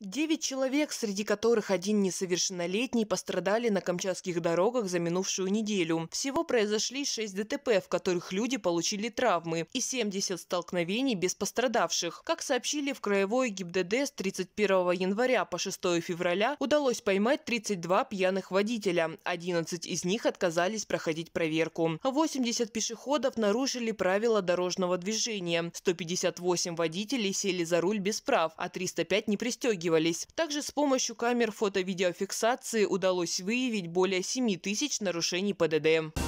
Девять человек, среди которых один несовершеннолетний, пострадали на камчатских дорогах за минувшую неделю. Всего произошли шесть ДТП, в которых люди получили травмы, и 70 столкновений без пострадавших. Как сообщили в Краевой ГИБДД с 31 января по 6 февраля удалось поймать 32 пьяных водителя. 11 из них отказались проходить проверку. 80 пешеходов нарушили правила дорожного движения. 158 водителей сели за руль без прав, а 305 не пристегивались отстегивались. Также с помощью камер фото-видеофиксации удалось выявить более 7 тысяч нарушений ПДД.